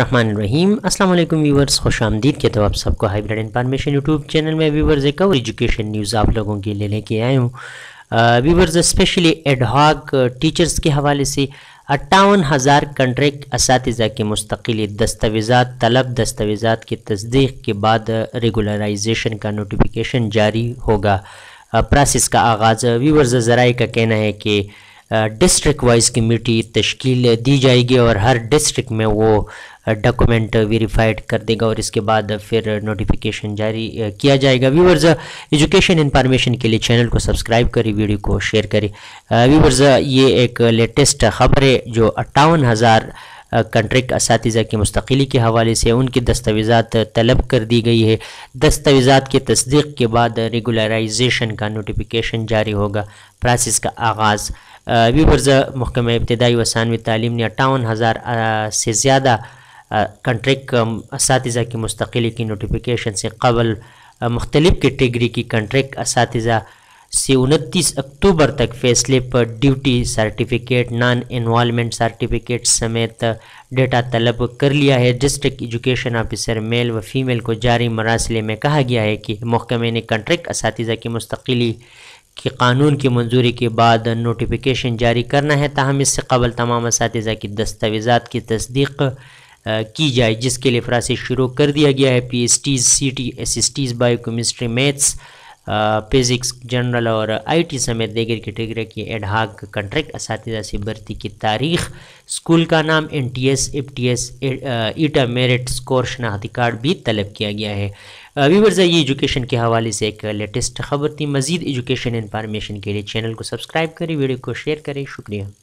रहीम अस्सलाम वालेकुम व्यूवर्स खुश आमदीद के तो आप सबको हाइब्रिड इन्फॉर्मेशन यूट्यूब चैनल में व्यूवर्स एक और एजुकेशन न्यूज़ आप लोगों के लिए लेके आए हूँ व्यूवर्स स्पेशली एडहॉक टीचर्स के हवाले से अट्ठावन हज़ार कंट्रैक्ट इस के मुस्तकिल दस्तावेज़ा तलब दस्तावेज़ा की तस्दीक के बाद रेगुलराइजेशन का नोटिफिकेशन जारी होगा प्रोसेस का आगाज़ व्यूवर्स ज़राए का कहना है कि डिस्ट्रिक्ट वाइज कमेटी तश्कील दी जाएगी और हर डिस्ट्रिक्ट में वो डॉक्यूमेंट वेरीफाइड कर देगा और इसके बाद फिर नोटिफिकेशन जारी किया जाएगा व्यूवर्स एजुकेशन इंफॉर्मेशन के लिए चैनल को सब्सक्राइब करें वीडियो को शेयर करें व्यूवर्स ये एक लेटेस्ट खबर है जो अट्ठावन हज़ार کنٹریکٹ اساتذہ کی مستقلی کے حوالے سے ان کی دستاویزات طلب کر دی گئی ہے دستاویزات کی تصدیق کے بعد ریگولرائزیشن کا نوٹیفیکیشن جاری ہوگا پروسیس کا آغاز ویورز محکمہ ابتدائی و ثانوی تعلیم نے اٹھاون ہزار سے زیادہ کنٹریکٹ اساتذہ کی مستقلی کی نوٹیفیکیشن سے قبل مختلف کیٹیگری کی کنٹریکٹ اساتذہ से 29 अक्टूबर तक फैसले पर duty certificate non involvement certificate समेत डेटा तलब कर लिया है डिस्ट्रिक्ट एजुकेशन ऑफिसर मेल व फीमेल को जारी मरासले में कहा गया है कि महकमे ने कंट्रैक्ट इस की मुस्तकली के कानून की मंजूरी के बाद नोटिफिकेशन जारी करना है ताहम इससे कबल तमाम इस की दस्तावेज़ा की तस्दीक की जाए जिसके लिए फ्रासी शुरू कर दिया गया है P S Ts C T S S Ts bio chemistry maths physics general और आई टी समेत दीगर कैटेगरी की एडहाक कंट्रैक्ट इस भर्ती की तारीख स्कूल का नाम N T S F T S ETA merit score शनाहती कार्ड भी तलब किया गया है वीवर्स ये एजुकेशन के हवाले से एक लेटेस्ट खबर थी मजीद एजुकेशन इन्फॉर्मेशन के लिए चैनल को सब्सक्राइब करें वीडियो को शेयर करें शुक्रिया